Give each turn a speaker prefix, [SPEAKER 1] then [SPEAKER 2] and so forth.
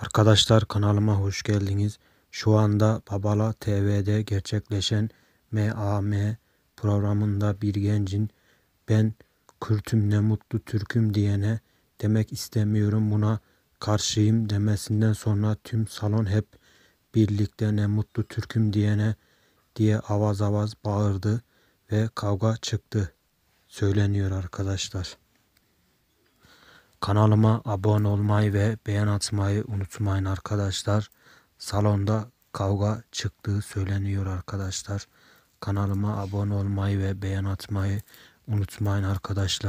[SPEAKER 1] Arkadaşlar kanalıma hoş geldiniz. Şu anda Babala TV'de gerçekleşen MAM programında bir gencin ben Kürtüm ne mutlu Türküm diyene demek istemiyorum buna karşıyım demesinden sonra tüm salon hep birlikte ne mutlu Türküm diyene diye avaz avaz bağırdı ve kavga çıktı söyleniyor arkadaşlar. Kanalıma abone olmayı ve beğen atmayı unutmayın arkadaşlar. Salonda kavga çıktığı söyleniyor arkadaşlar. Kanalıma abone olmayı ve beğen atmayı unutmayın arkadaşlar.